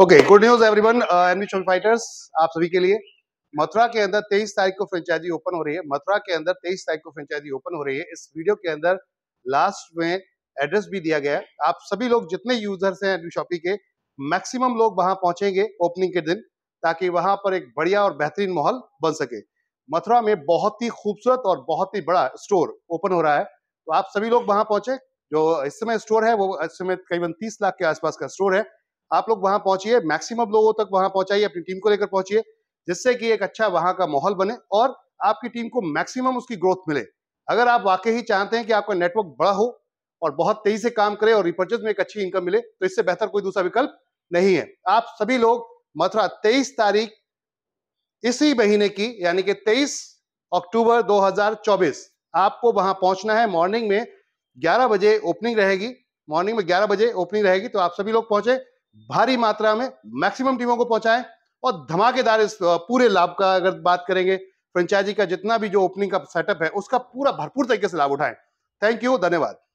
okay good news everyone MD fighters आप सभी के लिए मथुरा के अंदर 23 तारीख को फ्रेंचाइजी ओपन हो रही है मथुरा के अंदर 23 तारीख को फ्रेंचाइजी ओपन हो रही है इस वीडियो के अंदर लास्ट में एड्रेस भी दिया गया है आप सभी लोग जितने यूजर्स हैं एनवी शॉपी के मैक्सिमम लोग वहां पहुंचेंगे ओपनिंग के दिन ताकि वहां पर एक बढ़िया और बेहतरीन माहौल बन सके मथुरा में बहुत ही खूबसूरत और बहुत ही बड़ा स्टोर ओपन हो रहा है तो आप सभी लोग वहां पहुंचे जो इस समय स्टोर है वो इस समय करीबन तीस लाख के आसपास का स्टोर है आप लोग वहां पहुंचिए मैक्सिमम लोगों तक वहां पहुंचाइए अपनी टीम को लेकर पहुंचिए जिससे कि एक अच्छा वहां का माहौल बने और आपकी टीम को मैक्सिमम उसकी ग्रोथ मिले अगर आप वाकई ही चाहते हैं कि आपका नेटवर्क बड़ा हो और बहुत तेजी से काम करे और रिपर्चेज में एक अच्छी इनकम मिले तो इससे बेहतर कोई दूसरा विकल्प नहीं है आप सभी लोग मथुरा तेईस तारीख इसी महीने की यानी कि तेईस अक्टूबर दो आपको वहां पहुंचना है मॉर्निंग में 11 बजे ओपनिंग रहेगी मॉर्निंग में 11 बजे ओपनिंग रहेगी तो आप सभी लोग पहुंचे भारी मात्रा में मैक्सिमम टीमों को पहुंचाएं और धमाकेदार इस पूरे लाभ का अगर बात करेंगे फ्रेंचाइजी का जितना भी जो ओपनिंग का सेटअप है उसका पूरा भरपूर तरीके से लाभ उठाएं थैंक यू धन्यवाद